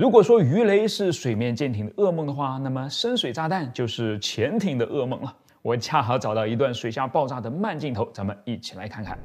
如果说鱼雷是水面舰艇的噩梦的话，那么深水炸弹就是潜艇的噩梦了。我恰好找到一段水下爆炸的慢镜头，咱们一起来看看。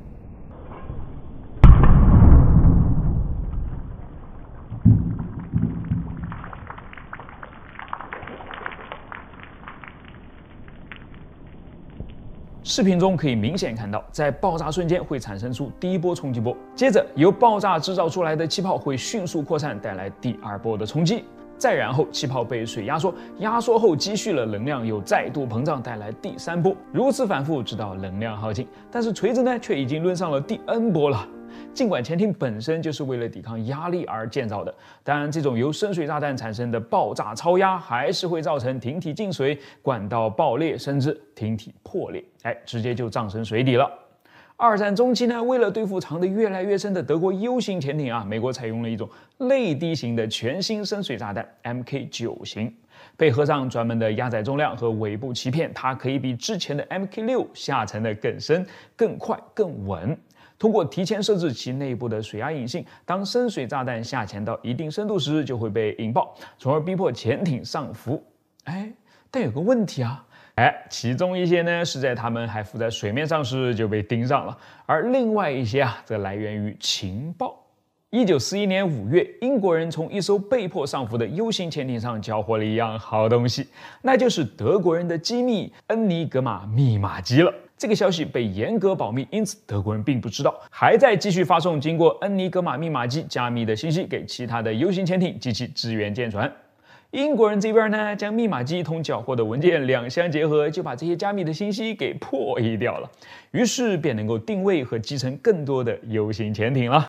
视频中可以明显看到，在爆炸瞬间会产生出第一波冲击波，接着由爆炸制造出来的气泡会迅速扩散，带来第二波的冲击，再然后气泡被水压缩，压缩后积蓄了能量又再度膨胀，带来第三波，如此反复直到能量耗尽。但是锤子呢，却已经抡上了第 N 波了。尽管潜艇本身就是为了抵抗压力而建造的，但这种由深水炸弹产生的爆炸超压，还是会造成艇体进水、管道爆裂，甚至艇体破裂，哎，直接就葬身水底了。二战中期呢，为了对付藏得越来越深的德国 U 型潜艇啊，美国采用了一种内滴型的全新深水炸弹 MK 九型，配合上专门的压载重量和尾部鳍片，它可以比之前的 MK 六下沉的更深、更快、更稳。通过提前设置其内部的水压引信，当深水炸弹下潜到一定深度时，就会被引爆，从而逼迫潜艇上浮。哎，但有个问题啊。哎，其中一些呢是在他们还浮在水面上时就被盯上了，而另外一些啊则来源于情报。一九四一年五月，英国人从一艘被迫上浮的 U 型潜艇上缴获了一样好东西，那就是德国人的机密恩尼格玛密码机了。这个消息被严格保密，因此德国人并不知道，还在继续发送经过恩尼格玛密码机加密的信息给其他的 U 型潜艇及其支援舰船。英国人这边呢，将密码机同缴获的文件两相结合，就把这些加密的信息给破译掉了，于是便能够定位和集成更多的 U 型潜艇了。